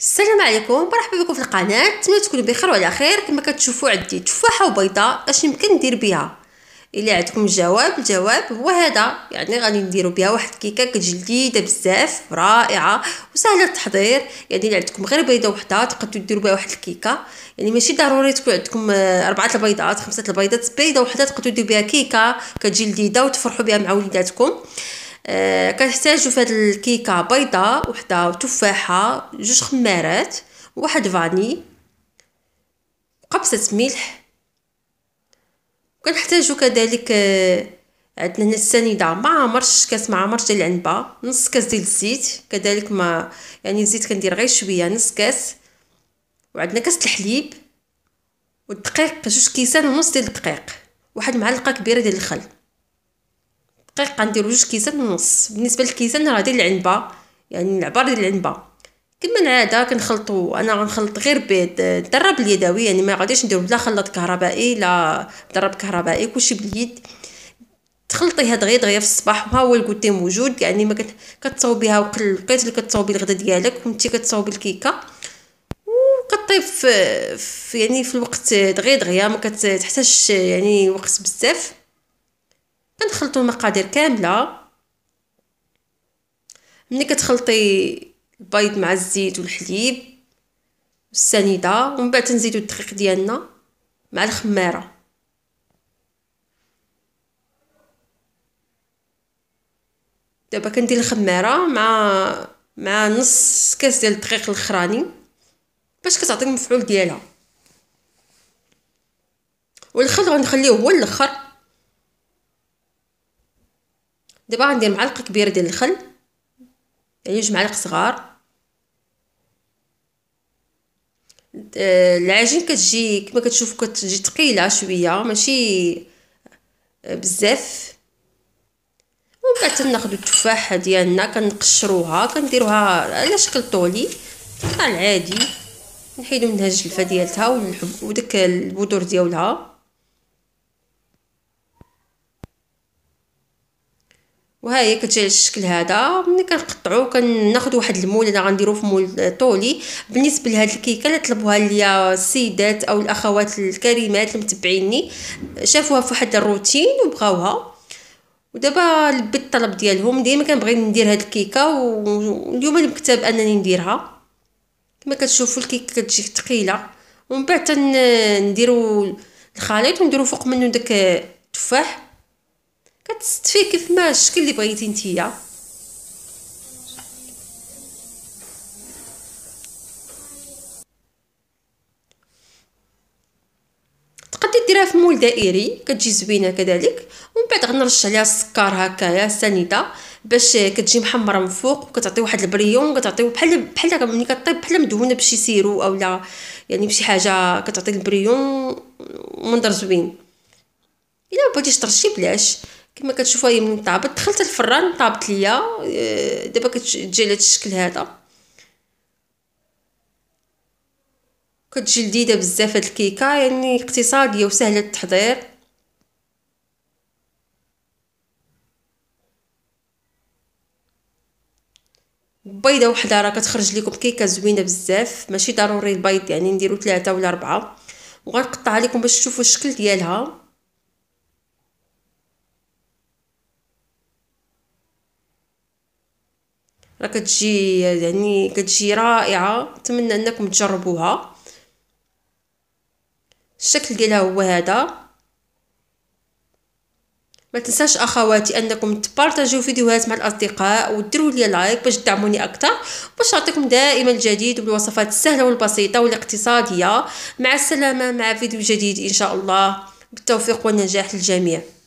السلام عليكم مرحبا بكم في القناه نتمنى تكونوا بخير وعلى خير كما كتشوفوا عندي تفاحه وبيضه اش يمكن ندير بها الا عندكم الجواب الجواب هو هذا يعني غادي نديروا بها واحد الكيكه جديده بزاف رائعه وسهله التحضير يعني الا عندكم غير بيضه وحده تقدروا ديروا بها واحد الكيكه يعني ماشي ضروري تكون عندكم اربعه البيضات خمسه البيضات بيضه وحده تقدروا ديروا بها كيكه كتجي لذيذه وتفرحوا بها مع وليداتكم آه، كنحتاجو في هاد الكيكه بيضه وحده تفاحه جوج خمارات واحد فاني قبسة ملح وكنحتاجو كذلك آه، عندنا هنا السنيده ما عمرش كاس ما عمرش ديال العنبه نص كاس ديال الزيت كذلك ما يعني الزيت كندير غير شويه نص كاس وعندنا كاس الحليب والدقيق جوج كيسان ونص ديال الدقيق واحد معلقه كبيره ديال الخل دقيق غنديرو جوج كيسان ونص بالنسبه للكيسان راه ديال العنبه يعني العبار ديال العنبه كما العاده كنخلطو انا غنخلط غير بيض الضرب اليدوي يعني ما غاديش نديرو بلا خلاط كهربائي لا دراب كهربائي كلشي باليد تخلطيها دغيا دغيا في الصباح وها هو الكوتي موجود يعني ما كتصاوبيها وكل الوقت اللي كتصاوبي الغدا ديالك وانتي كتصاوبي الكيكه وكطيب في يعني في الوقت دغيا دغيا ما كتحتاجش يعني وقت بزاف كنخلطو المقادير كامله ملي كتخلطي البيض مع الزيت والحليب والسنيده ومن بعد تنزيدو الدقيق ديالنا مع الخماره دابا كندير الخماره مع مع نص كاس ديال الدقيق الاخراني باش كتعطي المفعول ديالها والخل غنخليه هو الاخر دابا غندير معلقه كبيره ديال الخل يعني جوج معالق صغار آه، العجين كتجي كما كتشوفوا كتجي ثقيله شويه ماشي آه، بزاف ومن بعد تناخذ التفاحه ديالنا كنقشروها كنديروها على شكل طولي العادي نحيدو منها الجلفه ديالتها وداك البذور ديالها وها هي كتجي على الشكل هذا ملي كنقطعو كناخذ واحد المول انا غنديرو في مول طولي بالنسبه لهاد الكيكه اللي طلبوها ليا السيدات او الاخوات الكريمات اللي متبعيني شافوها في واحد الروتين وبغاوها ودابا لبيت الطلب ديالهم ديما كنبغي ندير هاد الكيكه واليوم المكتب انني نديرها كما كتشوفوا الكيكه كتجي ثقيله ومن بعد نديرو الخليط ونديرو فوق منه داك التفاح كتستفيه كيف ما الشكل اللي بغيتي نتيا تقدري ديرها في مول دائري كتجي زوينه كذلك ومن بعد غنرش عليها السكر هكايا سنيده باش كتجي محمره من فوق وكتعطي واحد البريون كتعطي بحال بحال ملي كطيب بحال مدهونه بشي سيرو اولا يعني بشي حاجه كتعطي البريون منظر زوين الا بغيتي ترشي بلاش كما كتشوفوا هي من طابت دخلت الفران طابت ليا آه، دابا كتجي على الشكل هذا كتجي لذيذه بزاف هاد الكيكه يعني اقتصاديه وسهله التحضير بيضه وحده راه كتخرج لكم كيكه زوينه بزاف ماشي ضروري البيض يعني نديرو ثلاثه ولا اربعه وغنقطع لكم باش تشوفوا الشكل ديالها كتجي يعني كتجي رائعه نتمنى انكم تجربوها الشكل ديالها هو هذا ما تنساش اخواتي انكم تبارطاجيو فيديوهات مع الاصدقاء وديروا لي لايك باش تدعموني اكثر باش نعطيكم دائما الجديد بالوصفات السهله والبسيطه والاقتصاديه مع السلامه مع فيديو جديد ان شاء الله بالتوفيق والنجاح للجميع